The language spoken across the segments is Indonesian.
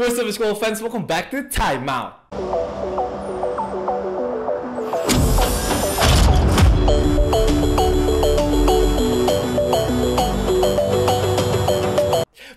What's up, it's School Fans? Welcome back to Timeout.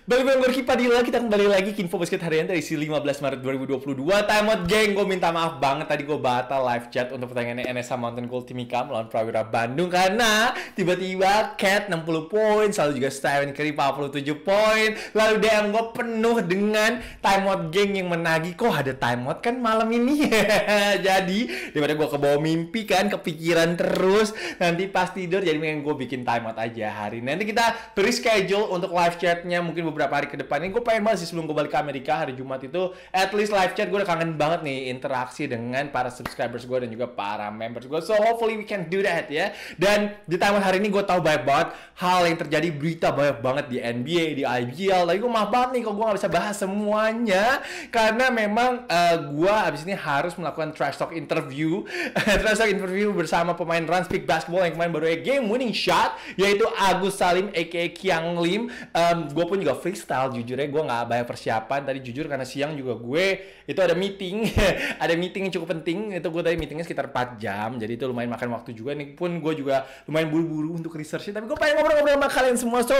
Balik bareng gue Padilla, kita kembali lagi ke Info Basket Harian dari si 15 Maret 2022 Time out geng, gue minta maaf banget tadi gue batal live chat untuk pertandingan NSA Mountain Gold Timika melawan Prawira Bandung Karena tiba-tiba Cat 60 poin, selalu juga Steven Curry 47 poin Lalu DM gue penuh dengan time out geng yang menagi Kok ada time out kan malam ini Jadi daripada gue kebawa mimpi kan, kepikiran terus Nanti pas tidur jadi mending gue bikin time out aja hari ini Nanti kita reschedule untuk live chatnya mungkin beberapa hari ke depan ini gue pengen banget sih sebelum gue balik ke Amerika hari Jumat itu at least live chat gue udah kangen banget nih interaksi dengan para subscribers gue dan juga para members gue so hopefully we can do that ya dan di tahun hari ini gue tahu banyak banget hal yang terjadi berita banyak banget di NBA di IBL tapi gue maaf banget nih kok gue gak bisa bahas semuanya karena memang uh, eh, gue abis ini harus melakukan trash talk interview trash talk interview bersama pemain Speak Basketball yang kemarin baru game winning shot yaitu Agus Salim aka Kiang Lim um, gue pun juga freestyle jujurnya gue nggak banyak persiapan tadi jujur karena siang juga gue itu ada meeting ada meeting yang cukup penting itu gue tadi meetingnya sekitar 4 jam jadi itu lumayan makan waktu juga ini pun gue juga lumayan buru-buru untuk researchnya tapi gue pengen ngobrol-ngobrol sama kalian semua so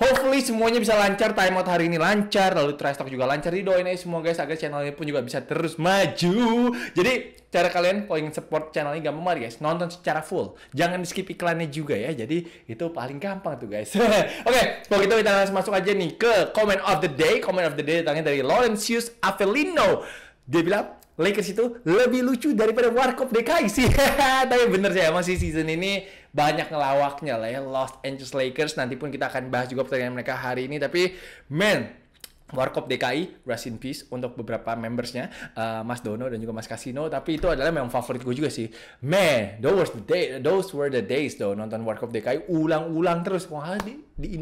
Hopefully semuanya bisa lancar, timeout hari ini lancar, lalu try stock juga lancar. di doain aja semua guys agar channel ini pun juga bisa terus maju. Jadi cara kalian kalau ingin support channel ini gampang banget guys, nonton secara full. Jangan di skip iklannya juga ya. Jadi itu paling gampang tuh guys. Oke, okay, kalau gitu kita langsung masuk aja nih ke comment of the day. Comment of the day datangnya dari Laurentius Avelino. Dia bilang, Lakers itu lebih lucu daripada Warkop DKI sih. Tapi bener sih, emang sih season ini banyak ngelawaknya lah ya Los Angeles Lakers nanti pun kita akan bahas juga pertandingan mereka hari ini tapi men Warkop DKI, rest in peace untuk beberapa membersnya, uh, Mas Dono dan juga Mas Casino Tapi itu adalah memang favorit gue juga sih. Man, those were the, day, those were the days though nonton Warkop DKI ulang-ulang terus. Wah, di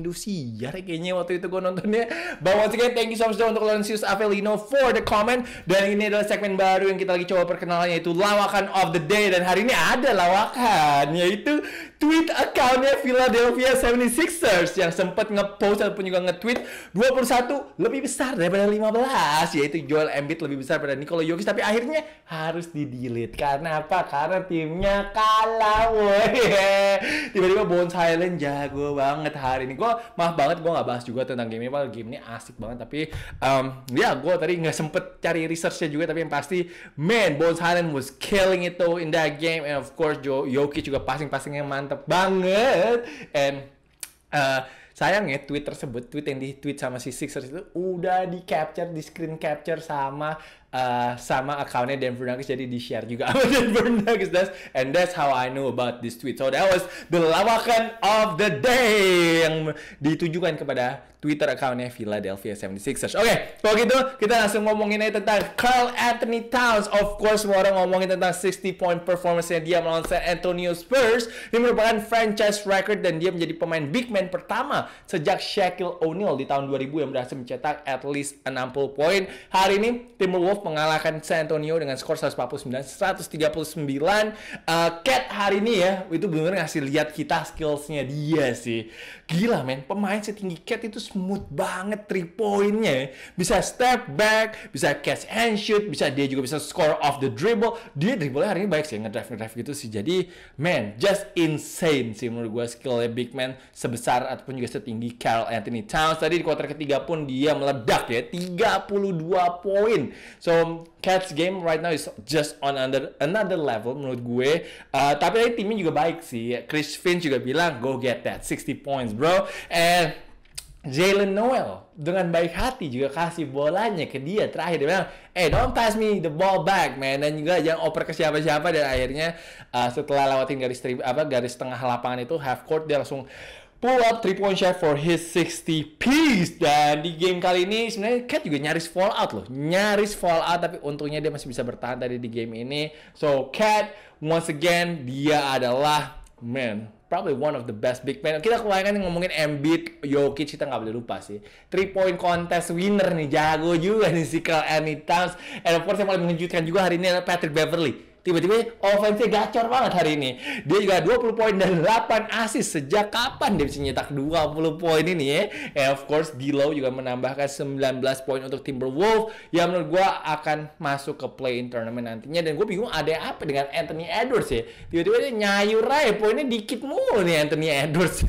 ya kayaknya waktu itu gue nontonnya. Bang once again, thank you so much untuk Lancius Avelino for the comment. Dan ini adalah segmen baru yang kita lagi coba perkenalannya yaitu lawakan of the day. Dan hari ini ada lawakan yaitu tweet accountnya Philadelphia 76ers yang sempat ngepost ataupun juga ngetweet 21 lebih besar daripada 15 yaitu Joel Embiid lebih besar daripada Nikola Jokic tapi akhirnya harus di delete karena apa? Karena timnya kalah woi. Tiba-tiba Bones Highland jago banget hari ini gue maaf banget gue nggak bahas juga tentang game ini padahal game ini asik banget tapi um, ya yeah, gue tadi nggak sempet cari researchnya juga tapi yang pasti man Bones Highland was killing it though in that game and of course jo Yoki juga passing-passingnya mantep banget and uh, sayangnya tweet tersebut, tweet yang di tweet sama si Sixers itu udah di capture, di screen capture sama uh, sama akunnya Denver Nuggets jadi di share juga sama Denver Nuggets. That's, and that's how I know about this tweet. So that was the lawakan of the day yang ditujukan kepada Twitter akunnya Philadelphia 76ers. Oke, okay, kalau gitu kita langsung ngomongin aja tentang Carl Anthony Towns. Of course, semua orang ngomongin tentang 60 point performance-nya dia melawan San Antonio Spurs. Ini merupakan franchise record dan dia menjadi pemain big man pertama sejak Shaquille O'Neal di tahun 2000 yang berhasil mencetak at least 60 poin. Hari ini Wolf mengalahkan San Antonio dengan skor 149 139. Uh, Cat hari ini ya itu benar-benar ngasih lihat kita skillsnya dia sih. Gila men, pemain setinggi Cat itu smooth banget three pointnya. Bisa step back, bisa catch and shoot, bisa dia juga bisa score off the dribble. Dia dribblenya hari ini baik sih, ngedrive ngedrive gitu sih. Jadi man, just insane sih menurut gue skillnya big man sebesar ataupun juga setinggi Carl Anthony Towns. Tadi di kuarter ketiga pun dia meledak ya, 32 poin. So, Cats game right now is just on under another level menurut gue. Uh, tapi tadi timnya juga baik sih. Chris Finch juga bilang, go get that 60 points bro. And Jalen Noel dengan baik hati juga kasih bolanya ke dia terakhir dia bilang eh hey, don't pass me the ball back man dan juga jangan oper ke siapa-siapa dan akhirnya uh, setelah lewatin garis tri apa garis tengah lapangan itu half court dia langsung pull up 3 point shot for his 60 piece dan di game kali ini sebenarnya Cat juga nyaris fall out loh nyaris fall out tapi untungnya dia masih bisa bertahan tadi di game ini so Cat once again dia adalah man probably one of the best big man kita kebanyakan ngomongin Embiid Jokic kita nggak boleh lupa sih 3 point contest winner nih jago juga nih si Carl Anthony and of course yang paling mengejutkan juga hari ini adalah Patrick Beverly tiba-tiba offense gacor banget hari ini. Dia juga 20 poin dan 8 asis Sejak kapan dia bisa nyetak 20 poin ini ya? Eh, of course, Dilo juga menambahkan 19 poin untuk Timberwolves yang menurut gue akan masuk ke play-in tournament nantinya. Dan gue bingung ada apa dengan Anthony Edwards ya. Tiba-tiba dia nyayur aja, poinnya dikit mulu nih Anthony Edwards.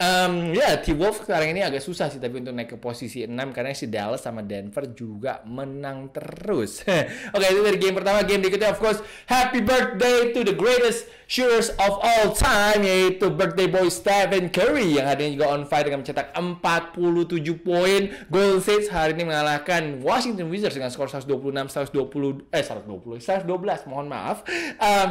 um, ya, yeah, Timberwolves sekarang ini agak susah sih tapi untuk naik ke posisi 6 karena si Dallas sama Denver juga menang terus. Oke, okay, itu dari game pertama. Game berikutnya, of course, Happy birthday to the greatest shooters of all time yaitu birthday boy Stephen Curry yang hari ini juga on fire dengan mencetak 47 poin. goal six hari ini mengalahkan Washington Wizards dengan skor 126 120 eh 120 112 mohon maaf. Um,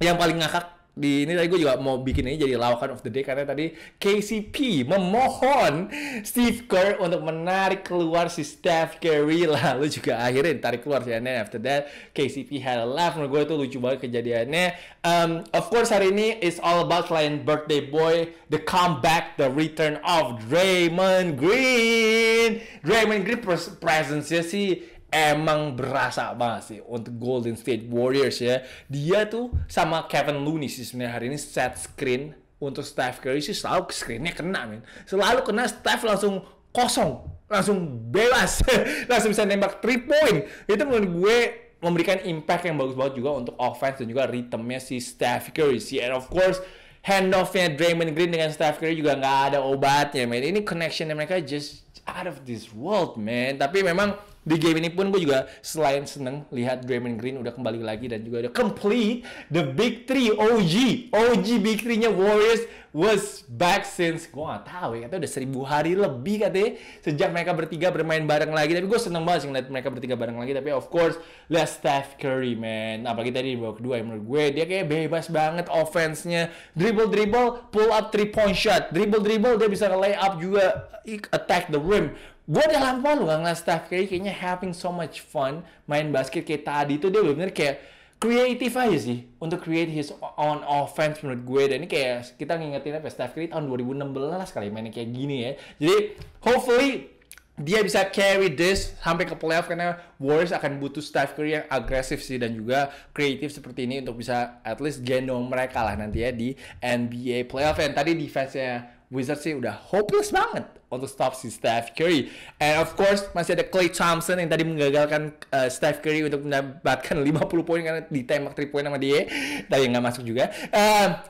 yang paling ngakak di ini tadi gue juga mau bikin ini jadi lawakan of the day karena tadi KCP memohon Steve Kerr untuk menarik keluar si Steph Curry lalu juga akhirnya ditarik keluar sih and after that KCP had a laugh menurut gue itu lucu banget kejadiannya um, of course hari ini is all about selain birthday boy the comeback the return of Draymond Green Draymond Green pres presence sih emang berasa banget sih untuk Golden State Warriors ya. Dia tuh sama Kevin Looney sih sebenarnya hari ini set screen untuk Steph Curry sih selalu screennya kena men. Selalu kena Steph langsung kosong, langsung bebas, langsung bisa nembak 3 point. Itu menurut gue memberikan impact yang bagus banget juga untuk offense dan juga ritmenya si Steph Curry sih. And of course handoffnya Draymond Green dengan Steph Curry juga nggak ada obatnya men. Ini connectionnya mereka just out of this world man. Tapi memang di game ini pun gue juga selain seneng lihat Draymond Green udah kembali lagi dan juga ada complete the big three OG OG big three-nya Warriors was back since gue gak tahu ya katanya udah seribu hari lebih katanya sejak mereka bertiga bermain bareng lagi tapi gue seneng banget sih ngeliat mereka bertiga bareng lagi tapi of course lihat Steph Curry man apalagi tadi di bawah kedua yang menurut gue dia kayak bebas banget offense-nya dribble dribble pull up three point shot dribble dribble dia bisa lay up juga attack the rim gue udah lama lu gak ngeliat Steph Curry kayaknya having so much fun main basket kayak tadi itu dia bener-bener kayak kreatif aja sih untuk create his own offense menurut gue dan ini kayak kita ngingetin apa ya, Steph Curry tahun 2016 kali mainnya kayak gini ya jadi hopefully dia bisa carry this sampai ke playoff karena Warriors akan butuh Steph Curry yang agresif sih dan juga kreatif seperti ini untuk bisa at least gendong mereka lah nanti ya di NBA playoff yang tadi defense-nya Wizards sih udah hopeless banget untuk stop si Steph Curry. And of course masih ada Klay Thompson yang tadi menggagalkan uh, Steph Curry untuk mendapatkan 50 poin karena ditembak 3 poin sama dia. Tapi nggak masuk juga. Uh,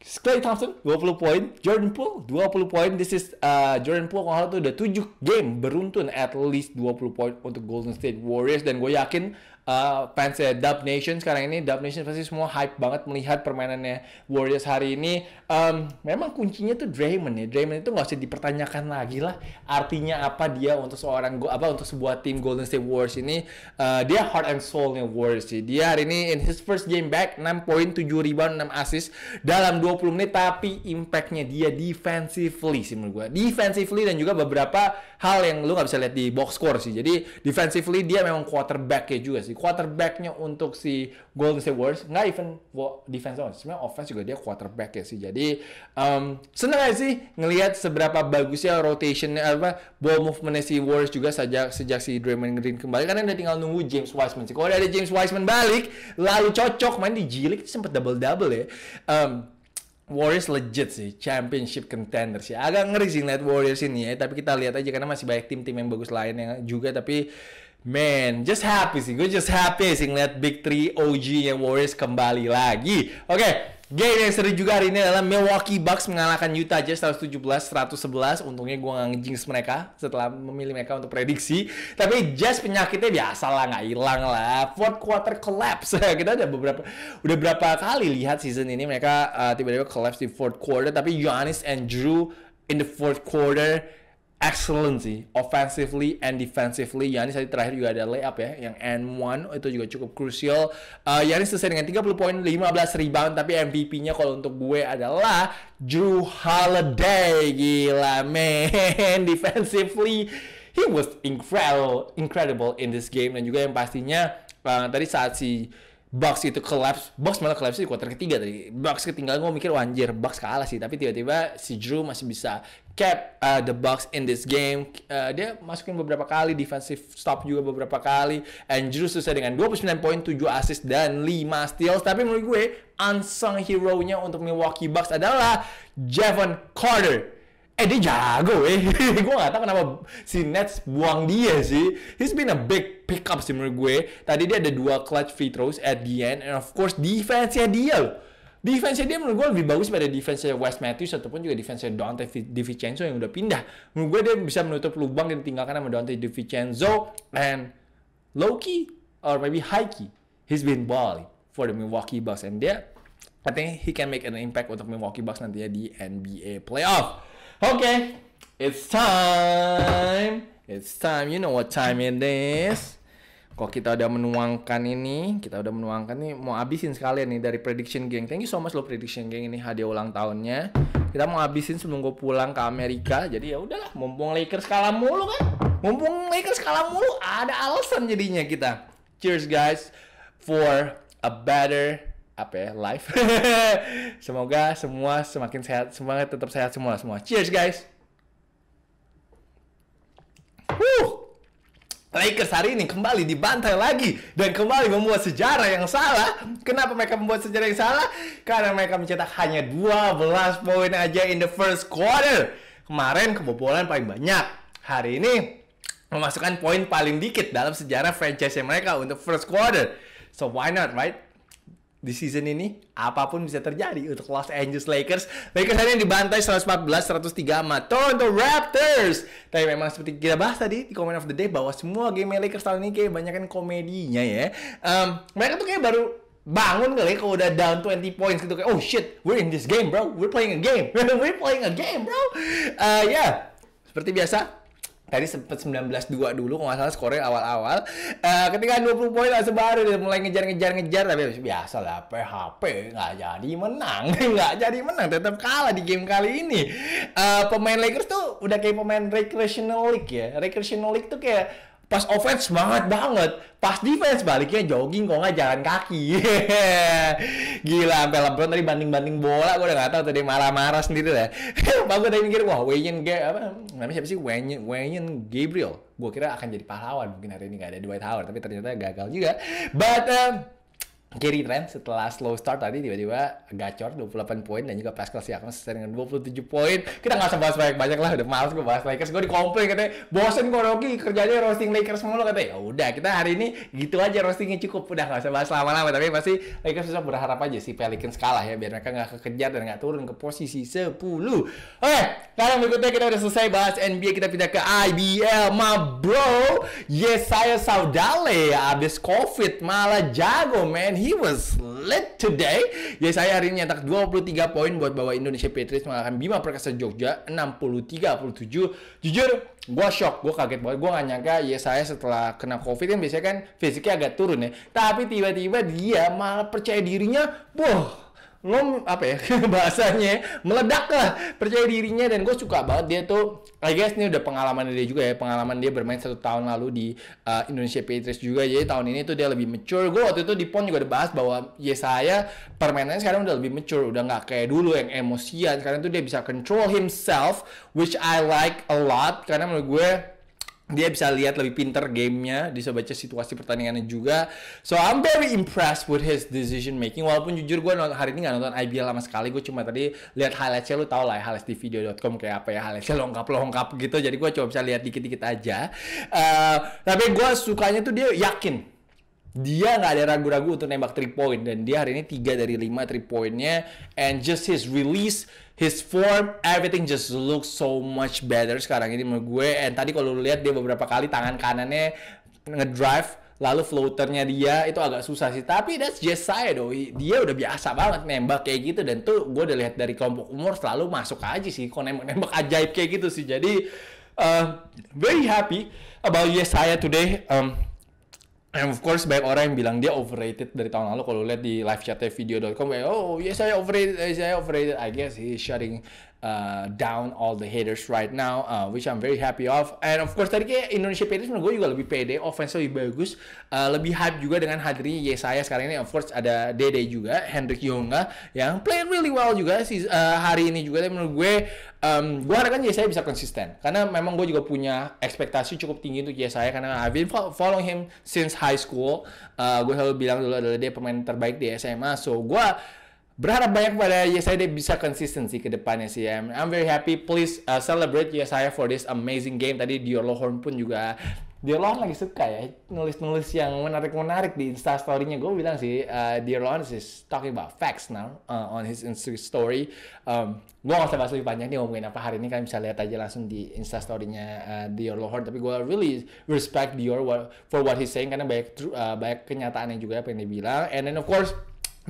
Clay Thompson 20 poin, Jordan Poole 20 poin. This is uh, Jordan Poole kalau tuh udah 7 game beruntun at least 20 poin untuk Golden State Warriors dan gue yakin uh, fans ya Dub Nation sekarang ini Dub Nation pasti semua hype banget melihat permainannya Warriors hari ini um, memang kuncinya tuh Draymond ya Draymond itu nggak usah dipertanyakan lagi lah artinya apa dia untuk seorang apa untuk sebuah tim Golden State Warriors ini uh, dia heart and soulnya Warriors sih dia hari ini in his first game back 6 poin 7 rebound 6 assist dalam 20 menit tapi impactnya dia defensively sih menurut gue defensively dan juga beberapa hal yang lu nggak bisa lihat di box score sih. Jadi defensively dia memang quarterback nya juga sih. Quarterback-nya untuk si Golden State Warriors nggak even defense on. Sebenarnya offense juga dia quarterback ya sih. Jadi um, seneng aja sih ngelihat seberapa bagusnya rotationnya apa ball movementnya si Warriors juga sejak sejak si Draymond Green kembali. Karena udah tinggal nunggu James Wiseman sih. Kalau ada James Wiseman balik lalu cocok main di G League sempat double double ya. Um, Warriors legit sih, championship contender sih. Agak ngeri sih ngeliat Warriors ini ya, tapi kita lihat aja karena masih banyak tim-tim yang bagus lain yang juga tapi Man, just happy sih. Gue just happy sih ngeliat Big Three og yang Warriors kembali lagi. Oke, okay, Game yang seru juga hari ini adalah Milwaukee Bucks mengalahkan Utah Jazz 117-111. Untungnya gue gak ngejinx mereka setelah memilih mereka untuk prediksi. Tapi Jazz penyakitnya biasa lah, gak hilang lah. Fourth quarter collapse. Kita udah beberapa udah berapa kali lihat season ini mereka tiba eh, tiba-tiba collapse di fourth quarter. Tapi Giannis and Drew in the fourth quarter excellent sih offensively and defensively Yanis tadi terakhir juga ada layup ya yang n one itu juga cukup krusial uh, Yanis selesai dengan 30 poin 15 rebound tapi MVP-nya kalau untuk gue adalah Drew Holiday gila men defensively he was incredible incredible in this game dan juga yang pastinya uh, tadi saat si Box itu collapse, box malah collapse di kuarter ketiga tadi. Box ketinggalan gue mikir wah box kalah sih, tapi tiba-tiba si Drew masih bisa cap uh, the box in this game. Uh, dia masukin beberapa kali defensive stop juga beberapa kali. And Drew selesai dengan 29 poin, 7 assist dan 5 steals. Tapi menurut gue unsung hero-nya untuk Milwaukee Bucks adalah Javon Carter eh dia jago eh gue gak tau kenapa si Nets buang dia sih he's been a big pickup sih menurut gue tadi dia ada dua clutch free throws at the end and of course defense-nya dia loh defense-nya dia menurut gue lebih bagus pada defense-nya Wes Matthews ataupun juga defense-nya Dante DiVincenzo yang udah pindah menurut gue dia bisa menutup lubang yang ditinggalkan sama Dante DiVincenzo and low key or maybe high key he's been balling for the Milwaukee Bucks and dia I think he can make an impact untuk Milwaukee Bucks nantinya di NBA playoff. Okay, it's time. It's time. You know what time it is. Kok kita udah menuangkan ini, kita udah menuangkan ini mau habisin sekalian nih dari prediction gang. Thank you so much lo prediction gang ini hadiah ulang tahunnya. Kita mau habisin sebelum gue pulang ke Amerika. Jadi ya udahlah, mumpung Lakers kalah mulu kan. Mumpung Lakers kalah mulu, ada alasan jadinya kita. Cheers guys for a better apa ya live semoga semua semakin sehat semangat tetap sehat semua semua cheers guys Woo! Lakers hari ini kembali dibantai lagi dan kembali membuat sejarah yang salah. Kenapa mereka membuat sejarah yang salah? Karena mereka mencetak hanya 12 poin aja in the first quarter. Kemarin kebobolan paling banyak. Hari ini memasukkan poin paling dikit dalam sejarah franchise mereka untuk first quarter. So why not, right? di season ini apapun bisa terjadi untuk Los Angeles Lakers. Lakers hari ini dibantai 114-103 sama Toronto Raptors. Tapi memang seperti kita bahas tadi di comment of the day bahwa semua game Lakers tahun ini kayak banyak komedinya ya. Um, mereka tuh kayak baru bangun kali ya, kalau udah down 20 points gitu kayak oh shit we're in this game bro we're playing a game we're playing a game bro uh, ya yeah. seperti biasa tadi sempat 19-2 dulu kalau salah skornya awal-awal uh, ketika 20 poin langsung baru dia mulai ngejar-ngejar-ngejar tapi biasa lah PHP nggak jadi menang nggak jadi menang tetap kalah di game kali ini uh, pemain Lakers tuh udah kayak pemain recreational league ya recreational league tuh kayak pas offense semangat banget pas defense baliknya jogging kok nggak jalan kaki gila sampai LeBron tadi banding-banding bola gue udah nggak tau, tadi marah marah sendiri lah gue tadi mikir wah Wayne G apa namanya siapa sih Wayne Wayne Gabriel gue kira akan jadi pahlawan mungkin hari ini nggak ada Dwight Howard tapi ternyata gagal juga but uh, Carry trend setelah slow start tadi tiba-tiba gacor 28 poin dan juga Pascal Siakam sesuai dengan 27 poin. Kita nggak usah bahas banyak-banyak lah, udah males gue bahas Lakers. Gue di dikomplain katanya, bosen gue Rocky kerjanya roasting Lakers mulu katanya. Ya udah, kita hari ini gitu aja roastingnya cukup. Udah nggak usah bahas lama-lama, tapi pasti Lakers susah berharap aja si Pelicans kalah ya, biar mereka nggak kekejar dan nggak turun ke posisi 10. Oke, sekarang berikutnya kita udah selesai bahas NBA, kita pindah ke IBL, ma bro. yes saya Saudale abis COVID malah jago, man he was lit today. Ya, saya hari ini nyetak 23 poin buat bawa Indonesia Patriots mengalahkan Bima Perkasa Jogja 63-47. Jujur, gue shock, gue kaget banget. Gue gak nyangka ya, saya setelah kena COVID kan biasanya kan fisiknya agak turun ya. Tapi tiba-tiba dia malah percaya dirinya, boh, ngom apa ya bahasanya meledak lah percaya dirinya dan gue suka banget dia tuh I guess ini udah pengalaman dia juga ya pengalaman dia bermain satu tahun lalu di uh, Indonesia Patriots juga jadi tahun ini tuh dia lebih mature gue waktu itu di pon juga udah bahas bahwa ya saya permainannya sekarang udah lebih mature udah nggak kayak dulu yang emosian sekarang tuh dia bisa control himself which I like a lot karena menurut gue dia bisa lihat lebih pinter gamenya, bisa baca situasi pertandingannya juga. So I'm very impressed with his decision making. Walaupun jujur gue hari ini nggak nonton IBL lama sekali, gue cuma tadi lihat highlightsnya lu tau lah ya highlights di video.com kayak apa ya highlightsnya lengkap lengkap gitu. Jadi gue coba bisa lihat dikit-dikit aja. Uh, tapi gue sukanya tuh dia yakin dia nggak ada ragu-ragu untuk nembak 3 point dan dia hari ini 3 dari 5 3 pointnya and just his release his form everything just looks so much better sekarang ini menurut gue and tadi kalau lu lihat dia beberapa kali tangan kanannya ngedrive lalu floaternya dia itu agak susah sih tapi that's just saya doh dia udah biasa banget nembak kayak gitu dan tuh gue udah lihat dari kelompok umur selalu masuk aja sih kok nembak-nembak ajaib kayak gitu sih jadi uh, very happy about yes saya today um, And of course banyak orang yang bilang dia overrated dari tahun lalu kalau lihat di live chatnya video.com oh ya yes, saya overrated eh, saya overrated I guess he's shutting uh, down all the haters right now, uh, which I'm very happy of. And of course tadi kayak Indonesia Patriots menurut gue juga lebih pede, offense lebih bagus, uh, lebih hype juga dengan hadirnya Yesaya sekarang ini. Of course ada Dede juga, Hendrik Yonga yang play really well juga sih uh, hari ini juga. Tapi menurut gue, um, gue harapkan Yesaya bisa konsisten. Karena memang gue juga punya ekspektasi cukup tinggi untuk Yesaya karena I've been following him since high school. Uh, gue selalu bilang dulu adalah dia pemain terbaik di SMA. So gue berharap banyak pada Yesaya dia bisa konsistensi ke depannya sih I'm, I'm very happy. Please uh, celebrate Yesaya for this amazing game. Tadi Dior Lohorn pun juga Dior Lohorn lagi suka ya nulis-nulis yang menarik-menarik di Insta story-nya. Gue bilang sih uh, Dior Lohorn is talking about facts now uh, on his Insta story. Um, gue gak usah bahas lebih panjang nih ngomongin apa hari ini kalian bisa lihat aja langsung di Insta story-nya uh, Dior Lohorn. Tapi gue really respect Dior for what he's saying karena banyak uh, banyak kenyataannya juga apa yang dia bilang. And then of course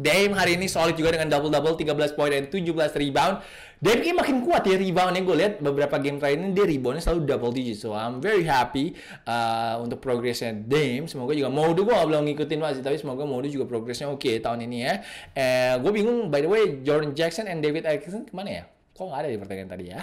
Dame hari ini solid juga dengan double-double 13 poin dan 17 rebound. Dame ini makin kuat ya reboundnya. Gue lihat beberapa game terakhir ini dia reboundnya selalu double digit. So I'm very happy uh, untuk progresnya Dame. Semoga juga Modu gue belum ngikutin masih. Tapi semoga Modu juga progresnya oke okay tahun ini ya. Uh, eh, gue bingung by the way Jordan Jackson and David Atkinson kemana ya? Kok nggak ada di pertandingan tadi ya?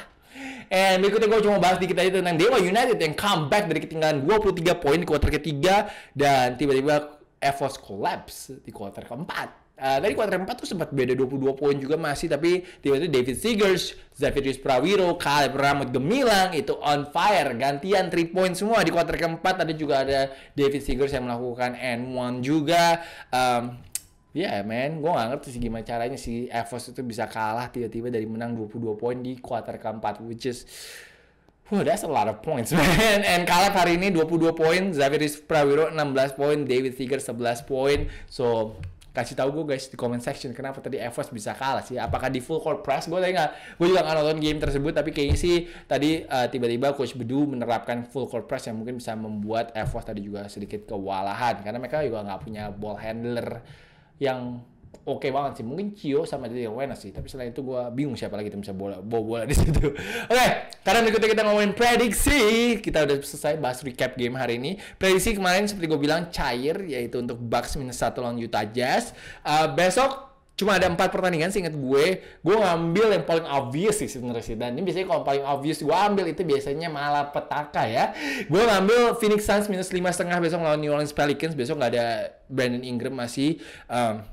And eh, berikutnya gue cuma bahas dikit aja tentang Dewa United yang comeback dari ketinggalan 23 poin di kuarter ketiga dan tiba-tiba Evos collapse di kuarter keempat. Uh, eh, dari kuarter 4 tuh sempat beda 22 poin juga masih tapi tiba-tiba David Seegers, Zavitrius Prawiro, Kyle Ramad Gemilang itu on fire gantian 3 point semua di kuarter keempat ada juga ada David Seegers yang melakukan n 1 juga um, Ya yeah, men, gue gak ngerti sih gimana caranya si Evos itu bisa kalah tiba-tiba dari menang 22 poin di kuarter keempat which is wow, that's a lot of points, man. And Caleb hari ini 22 poin, Zaviris Prawiro 16 poin, David Seeger 11 poin. So, kasih tahu gue guys di comment section kenapa tadi Evos bisa kalah sih apakah di full court press gue tadi nggak gue juga nggak nonton game tersebut tapi kayaknya sih tadi tiba eh, tiba-tiba coach Bedu menerapkan full court press yang mungkin bisa membuat Evos tadi juga sedikit kewalahan karena mereka juga nggak punya ball handler yang oke okay banget sih. Mungkin Cio sama yang Wenas sih. Tapi selain itu gue bingung siapa lagi tuh bisa bola, bawa bola di situ. oke, okay, karena berikutnya kita ngomongin prediksi. Kita udah selesai bahas recap game hari ini. Prediksi kemarin seperti gue bilang cair, yaitu untuk Bucks minus satu lawan Utah Jazz. Uh, besok cuma ada empat pertandingan sih inget gue gue ngambil yang paling obvious sih sebenarnya sih dan ini biasanya kalau paling obvious gue ambil itu biasanya malah petaka ya gue ngambil Phoenix Suns minus lima setengah besok lawan New Orleans Pelicans besok nggak ada Brandon Ingram masih um,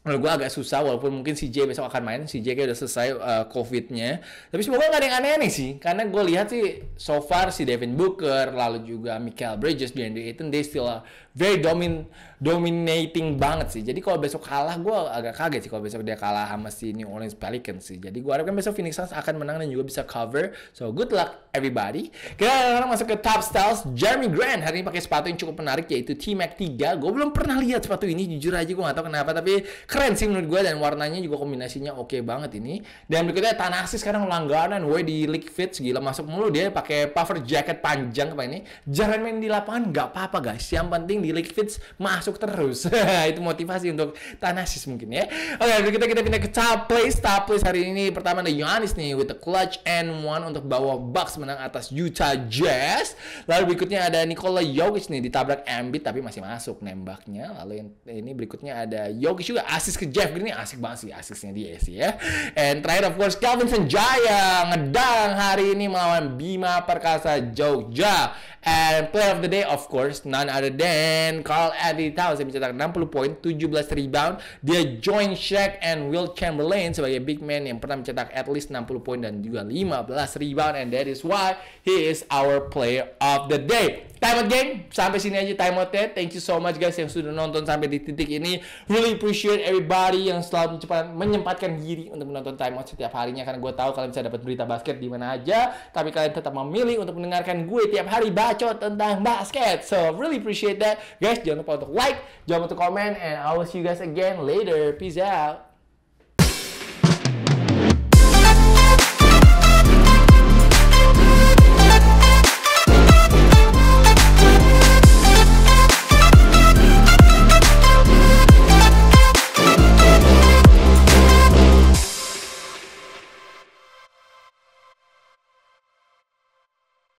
menurut gue agak susah walaupun mungkin si J besok akan main si J kayak udah selesai uh, eh, covid tapi semoga nggak ada yang aneh-aneh sih karena gue lihat sih so far si Devin Booker lalu juga Michael Bridges di Andrew Ayton they still very domin dominating banget sih jadi kalau besok kalah gue agak kaget sih kalau besok dia kalah sama si New Orleans Pelicans sih jadi gue harapkan besok Phoenix Suns akan menang dan juga bisa cover so good luck everybody kita sekarang masuk ke top styles Jeremy Grant hari ini pakai sepatu yang cukup menarik yaitu T-Mac 3 gue belum pernah lihat sepatu ini jujur aja gue gak tahu kenapa tapi keren sih menurut gue dan warnanya juga kombinasinya oke okay banget ini dan berikutnya Tanasi sekarang langganan gue di League Fits gila masuk mulu dia pakai puffer jacket panjang apa ini jangan main di lapangan nggak apa-apa guys yang penting di League Fits masuk terus itu motivasi untuk Tanasis mungkin ya oke okay, berikutnya kita pindah ke top place top place hari ini pertama ada Yohanes nih with the clutch and one untuk bawa Bucks menang atas Utah Jazz lalu berikutnya ada Nikola Jokic nih ditabrak ambit tapi masih masuk nembaknya lalu yang ini berikutnya ada Jokic juga assist ke Jeff Green asik banget sih assistnya dia sih ya. And terakhir of course Calvin Sanjaya ngedang hari ini melawan Bima Perkasa Jogja. And play of the day of course none other than Carl Anthony Towns yang mencetak 60 poin, 17 rebound. Dia join Shaq and Will Chamberlain sebagai big man yang pernah mencetak at least 60 poin dan juga 15 rebound and that is why he is our player of the day. Time out game, sampai sini aja time outnya. Thank you so much guys yang sudah nonton sampai di titik ini. Really appreciate everybody yang selalu menyempatkan, menyempatkan diri untuk menonton Time Out setiap harinya karena gue tahu kalian bisa dapat berita basket di mana aja, tapi kalian tetap memilih untuk mendengarkan gue tiap hari baca tentang basket. So really appreciate that, guys. Jangan lupa untuk like, jangan lupa untuk comment and I will see you guys again later. Peace out.